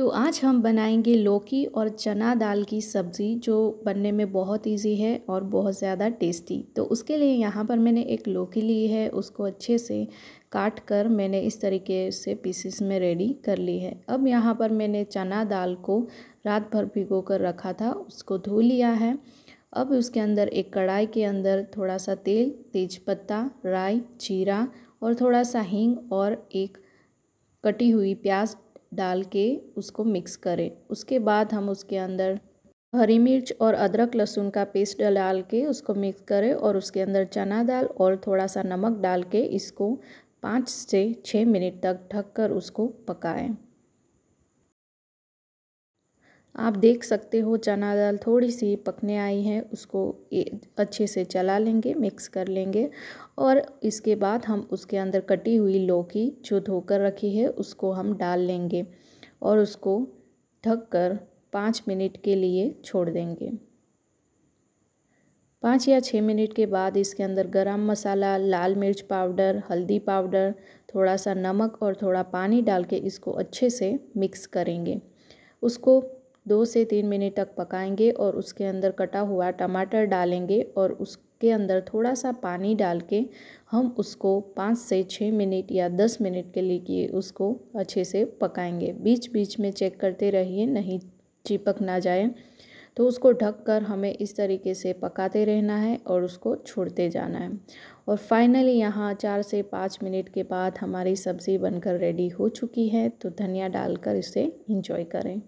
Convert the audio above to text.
तो आज हम बनाएंगे लौकी और चना दाल की सब्ज़ी जो बनने में बहुत इजी है और बहुत ज़्यादा टेस्टी तो उसके लिए यहाँ पर मैंने एक लौकी ली है उसको अच्छे से काट कर मैंने इस तरीके से पीसेस में रेडी कर ली है अब यहाँ पर मैंने चना दाल को रात भर भिगो कर रखा था उसको धो लिया है अब उसके अंदर एक कढ़ाई के अंदर थोड़ा सा तेल तेज़पत्ता राई जीरा और थोड़ा सा हींग और एक कटी हुई प्याज डाल के उसको मिक्स करें उसके बाद हम उसके अंदर हरी मिर्च और अदरक लहसुन का पेस्ट डाल के उसको मिक्स करें और उसके अंदर चना दाल और थोड़ा सा नमक डाल के इसको पाँच से छः मिनट तक ढककर उसको पकाएं आप देख सकते हो चना दाल थोड़ी सी पकने आई है उसको अच्छे से चला लेंगे मिक्स कर लेंगे और इसके बाद हम उसके अंदर कटी हुई लौकी जो धोकर रखी है उसको हम डाल लेंगे और उसको ढक कर पाँच मिनट के लिए छोड़ देंगे पाँच या छः मिनट के बाद इसके अंदर गरम मसाला लाल मिर्च पाउडर हल्दी पाउडर थोड़ा सा नमक और थोड़ा पानी डाल के इसको अच्छे से मिक्स करेंगे उसको दो से तीन मिनट तक पकाएंगे और उसके अंदर कटा हुआ टमाटर डालेंगे और उसके अंदर थोड़ा सा पानी डाल के हम उसको पाँच से छः मिनट या दस मिनट के लिए उसको अच्छे से पकाएंगे बीच बीच में चेक करते रहिए नहीं चिपक ना जाए तो उसको ढक कर हमें इस तरीके से पकाते रहना है और उसको छोड़ते जाना है और फाइनली यहाँ चार से पाँच मिनट के बाद हमारी सब्ज़ी बनकर रेडी हो चुकी है तो धनिया डालकर इसे इंजॉय करें